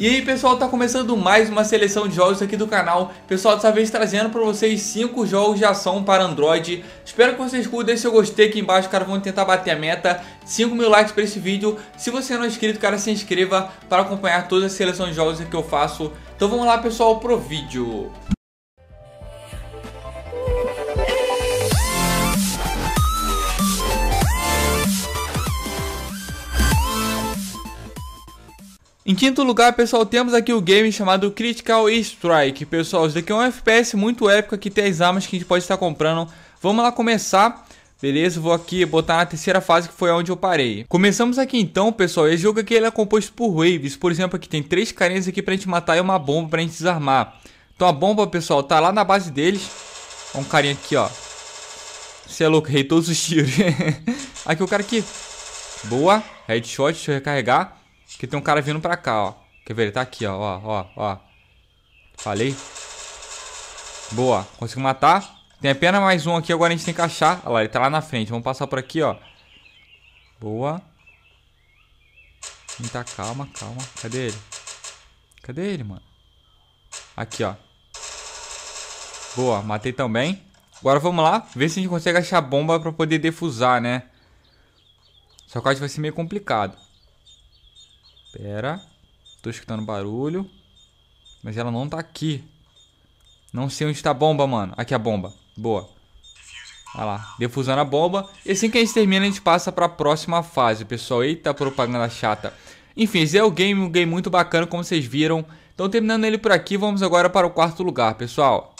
E aí pessoal, tá começando mais uma seleção de jogos aqui do canal Pessoal, dessa vez trazendo pra vocês 5 jogos de ação para Android Espero que vocês curtem, deixe seu gostei aqui embaixo, cara, vamos tentar bater a meta 5 mil likes pra esse vídeo Se você não é inscrito, cara, se inscreva para acompanhar toda a seleção de jogos que eu faço Então vamos lá pessoal, pro vídeo Em quinto lugar, pessoal, temos aqui o game chamado Critical Strike. Pessoal, isso daqui é um FPS muito épico, aqui tem as armas que a gente pode estar comprando. Vamos lá começar. Beleza, vou aqui botar na terceira fase que foi onde eu parei. Começamos aqui então, pessoal. Esse jogo aqui ele é composto por waves. Por exemplo, aqui tem três carinhas aqui pra gente matar e uma bomba pra gente desarmar. Então a bomba, pessoal, tá lá na base deles. um carinha aqui, ó. Você é louco, errei todos os tiros. aqui o cara aqui. Boa. Headshot, deixa eu recarregar. Que tem um cara vindo pra cá, ó. Quer ver? Ele tá aqui, ó. Ó, ó, ó. Falei. Boa. Consigo matar. Tem apenas mais um aqui. Agora a gente tem que achar. Olha lá, ele tá lá na frente. Vamos passar por aqui, ó. Boa. Tá, calma, calma. Cadê ele? Cadê ele, mano? Aqui, ó. Boa, matei também. Agora vamos lá, ver se a gente consegue achar bomba pra poder defusar, né? Só que acho que vai ser meio complicado. Pera. Tô escutando barulho. Mas ela não tá aqui. Não sei onde tá a bomba, mano. Aqui a bomba. Boa. Olha lá. Defusando a bomba. E assim que a gente termina, a gente passa pra próxima fase, pessoal. Eita propaganda chata. Enfim, esse é o game. Um game muito bacana, como vocês viram. Então, terminando ele por aqui, vamos agora para o quarto lugar, pessoal.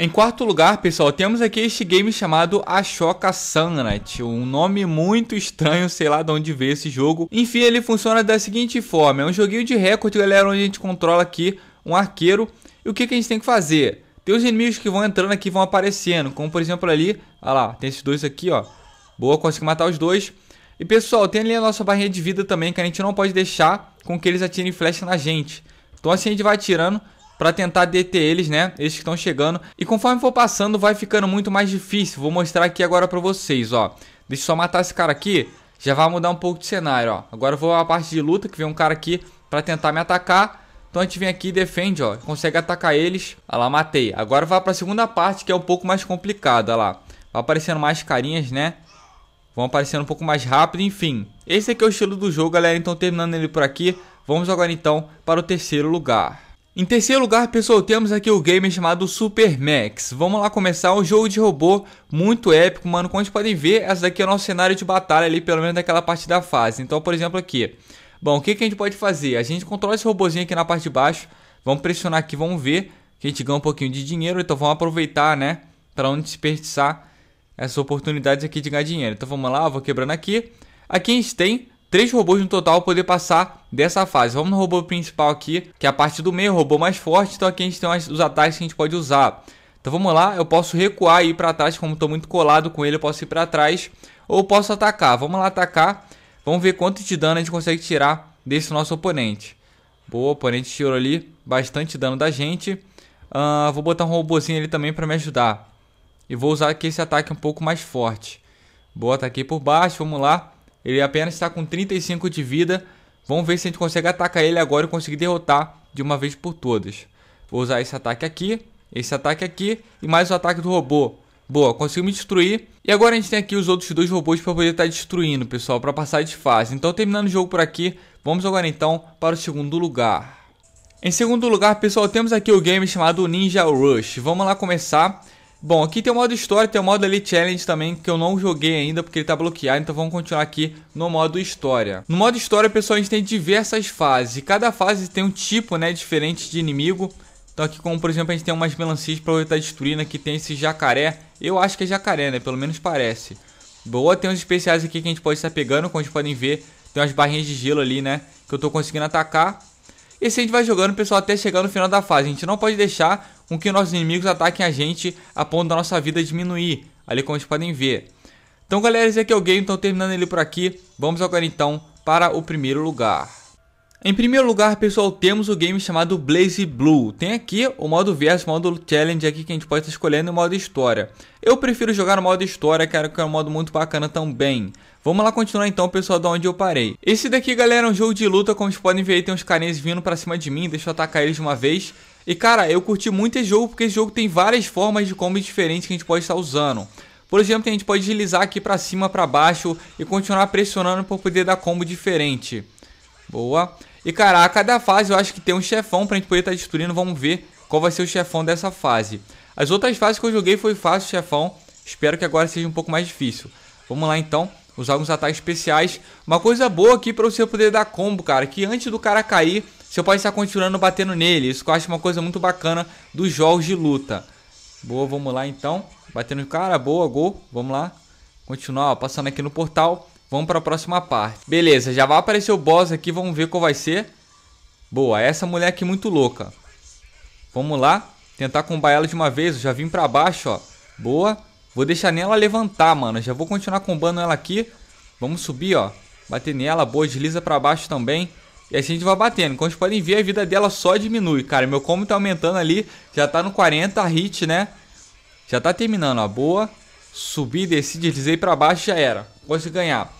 Em quarto lugar, pessoal, temos aqui este game chamado Ashoka Sunlight, um nome muito estranho, sei lá de onde veio esse jogo. Enfim, ele funciona da seguinte forma, é um joguinho de recorde, galera, onde a gente controla aqui um arqueiro. E o que, que a gente tem que fazer? Tem os inimigos que vão entrando aqui, vão aparecendo, como por exemplo ali, olha lá, tem esses dois aqui, ó. Boa, consegui matar os dois. E pessoal, tem ali a nossa barrinha de vida também, que a gente não pode deixar com que eles atirem flecha na gente. Então assim a gente vai atirando para tentar deter eles, né? Eles que estão chegando. E conforme for passando, vai ficando muito mais difícil. Vou mostrar aqui agora para vocês, ó. Deixa eu só matar esse cara aqui. Já vai mudar um pouco de cenário, ó. Agora eu vou à parte de luta, que vem um cara aqui para tentar me atacar. Então a gente vem aqui e defende, ó. Consegue atacar eles. Olha lá, matei. Agora vai pra segunda parte, que é um pouco mais complicada, lá. Vai aparecendo mais carinhas, né? Vão aparecendo um pouco mais rápido, enfim. Esse aqui é o estilo do jogo, galera. Então terminando ele por aqui. Vamos agora então para o terceiro lugar. Em terceiro lugar, pessoal, temos aqui o game chamado Super Max. Vamos lá começar um jogo de robô muito épico, mano. Como vocês podem ver, essa daqui é o nosso cenário de batalha ali, pelo menos naquela parte da fase. Então, por exemplo, aqui. Bom, o que, que a gente pode fazer? A gente controla esse robôzinho aqui na parte de baixo. Vamos pressionar aqui, vamos ver. Que a gente ganha um pouquinho de dinheiro, então vamos aproveitar, né? Pra não desperdiçar essas oportunidades aqui de ganhar dinheiro. Então vamos lá, vou quebrando aqui. Aqui a gente tem três robôs no total poder passar dessa fase. Vamos no robô principal aqui, que é a parte do meio, o robô mais forte. Então aqui a gente tem os ataques que a gente pode usar. Então vamos lá, eu posso recuar e ir para trás, como estou muito colado com ele, eu posso ir para trás. Ou posso atacar, vamos lá atacar. Vamos ver quanto de dano a gente consegue tirar desse nosso oponente. Boa, o oponente tirou ali bastante dano da gente. Uh, vou botar um robôzinho ali também para me ajudar. E vou usar aqui esse ataque um pouco mais forte. Boa, ataquei tá por baixo, vamos lá. Ele apenas está com 35 de vida. Vamos ver se a gente consegue atacar ele agora e conseguir derrotar de uma vez por todas. Vou usar esse ataque aqui, esse ataque aqui e mais o ataque do robô. Boa, conseguiu me destruir. E agora a gente tem aqui os outros dois robôs para poder estar tá destruindo, pessoal, para passar de fase. Então, terminando o jogo por aqui, vamos agora então para o segundo lugar. Em segundo lugar, pessoal, temos aqui o game chamado Ninja Rush. Vamos lá começar. Bom, aqui tem o modo História, tem o modo Elite Challenge também, que eu não joguei ainda porque ele tá bloqueado, então vamos continuar aqui no modo História. No modo História, pessoal, a gente tem diversas fases, cada fase tem um tipo, né, diferente de inimigo. Então aqui, como por exemplo, a gente tem umas melancias pra estar destruindo, aqui tem esse jacaré, eu acho que é jacaré, né, pelo menos parece. Boa, tem uns especiais aqui que a gente pode estar pegando, como vocês podem ver, tem umas barrinhas de gelo ali, né, que eu tô conseguindo atacar. E assim a gente vai jogando, pessoal, até chegar no final da fase. A gente não pode deixar com que nossos inimigos ataquem a gente a ponto da nossa vida diminuir, ali como vocês podem ver. Então galera, esse aqui é o game, então terminando ele por aqui, vamos agora então para o primeiro lugar. Em primeiro lugar, pessoal, temos o game chamado Blaze Blue. Tem aqui o modo Verso o modo challenge aqui que a gente pode estar escolhendo o modo história. Eu prefiro jogar o modo história, que é um modo muito bacana também. Vamos lá continuar então, pessoal, da onde eu parei. Esse daqui, galera, é um jogo de luta, como vocês podem ver aí, tem uns carinhas vindo pra cima de mim, deixa eu atacar eles de uma vez. E cara, eu curti muito esse jogo porque esse jogo tem várias formas de combo diferentes que a gente pode estar usando. Por exemplo, a gente pode deslizar aqui para cima, para baixo e continuar pressionando para poder dar combo diferente. Boa. E cara, a cada fase eu acho que tem um chefão pra gente poder estar tá destruindo. Vamos ver qual vai ser o chefão dessa fase. As outras fases que eu joguei foi fácil chefão. Espero que agora seja um pouco mais difícil. Vamos lá então, usar alguns ataques especiais. Uma coisa boa aqui pra você poder dar combo, cara, que antes do cara cair você pode estar continuando batendo nele. Isso que eu acho uma coisa muito bacana dos jogos de luta. Boa, vamos lá então. Batendo no cara, boa, gol. Vamos lá. Continuar, ó, passando aqui no portal. Vamos para a próxima parte. Beleza, já vai aparecer o boss aqui. Vamos ver qual vai ser. Boa, essa mulher aqui muito louca. Vamos lá. Tentar combar ela de uma vez. Eu já vim para baixo, ó. Boa. Vou deixar nela levantar, mano. Já vou continuar combando ela aqui. Vamos subir, ó. Bater nela. Boa, desliza para baixo também. E assim a gente vai batendo. Como vocês podem ver, a vida dela só diminui, cara. Meu combo tá aumentando ali. Já tá no 40, hit, né? Já tá terminando, ó. Boa. Subi, desci, deslizei pra baixo, já era. Consegui ganhar.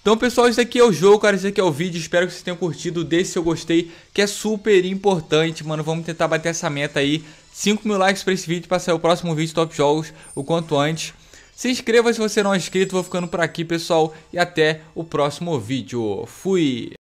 Então, pessoal, isso aqui é o jogo, cara. Isso aqui é o vídeo. Espero que vocês tenham curtido. Deixe seu gostei, que é super importante, mano. Vamos tentar bater essa meta aí. 5 mil likes pra esse vídeo, pra sair o próximo vídeo Top Jogos o quanto antes. Se inscreva se você não é inscrito. Vou ficando por aqui, pessoal. E até o próximo vídeo. Fui!